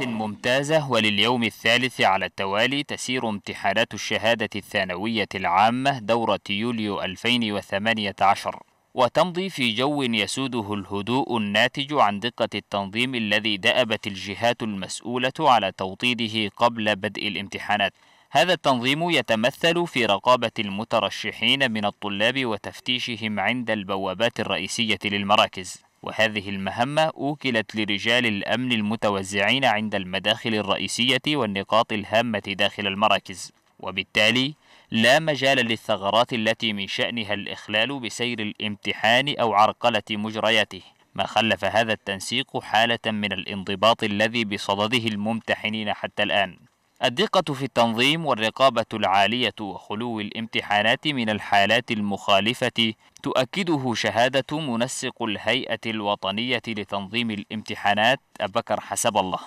ممتازة ولليوم الثالث على التوالي تسير امتحانات الشهادة الثانوية العامة دورة يوليو 2018 وتمضي في جو يسوده الهدوء الناتج عن دقة التنظيم الذي دأبت الجهات المسؤولة على توطيده قبل بدء الامتحانات هذا التنظيم يتمثل في رقابة المترشحين من الطلاب وتفتيشهم عند البوابات الرئيسية للمراكز وهذه المهمة أوكلت لرجال الأمن المتوزعين عند المداخل الرئيسية والنقاط الهامة داخل المراكز وبالتالي لا مجال للثغرات التي من شأنها الإخلال بسير الامتحان أو عرقلة مجرياته ما خلف هذا التنسيق حالة من الانضباط الذي بصدده الممتحنين حتى الآن الدقة في التنظيم والرقابة العالية وخلو الامتحانات من الحالات المخالفة تؤكده شهادة منسق الهيئة الوطنية لتنظيم الامتحانات بكر حسب الله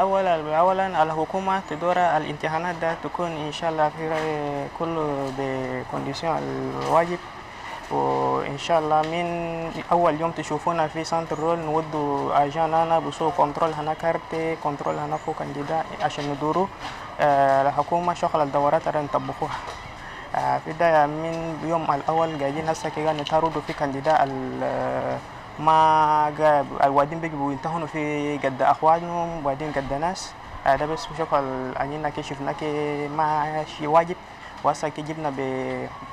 أولا أولا الحكومة تدور الامتحانات ده تكون إن شاء الله في كل بكونديسيون الواجب وان شاء الله من اول يوم تشوفونا في سنتر رول نودو عشان انا بسوق كنترول هنا كارتي كنترول هنا فو كانديدا عشان ندورو الحكومه آه، شغل الدورات راه نطبقوها آه، في دا من يوم الاول قاعدين هسه كده نتاردوا في كانديدا آه، ما جاب الوادين بيجي ينتهنوا في قد اخوانهم وادين قد ناس هذا بس شغل انينا كشفنا كي شي واجب واسا كي جبنا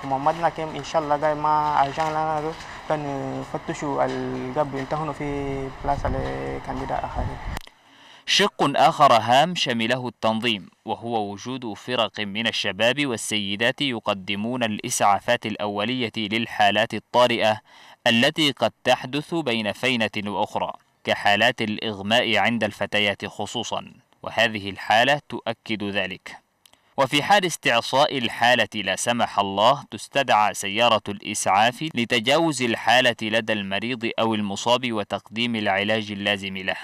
بمحمدنا كم ان شاء الله جاي مع عشان لنا كان فتشوا القبل انتهوا في بلاصه لكانديدا اخرين شق آخر هام شمله التنظيم وهو وجود فرق من الشباب والسيدات يقدمون الإسعافات الأولية للحالات الطارئة التي قد تحدث بين فينة وأخرى كحالات الإغماء عند الفتيات خصوصا وهذه الحالة تؤكد ذلك وفي حال استعصاء الحالة لا سمح الله تستدعى سيارة الإسعاف لتجاوز الحالة لدى المريض أو المصاب وتقديم العلاج اللازم له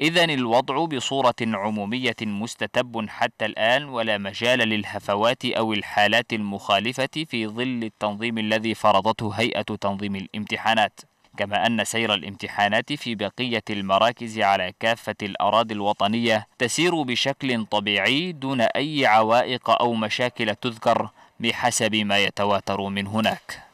إذا الوضع بصورة عمومية مستتب حتى الآن ولا مجال للهفوات أو الحالات المخالفة في ظل التنظيم الذي فرضته هيئة تنظيم الامتحانات كما أن سير الامتحانات في بقية المراكز على كافة الأراضي الوطنية تسير بشكل طبيعي دون أي عوائق أو مشاكل تذكر بحسب ما يتواتر من هناك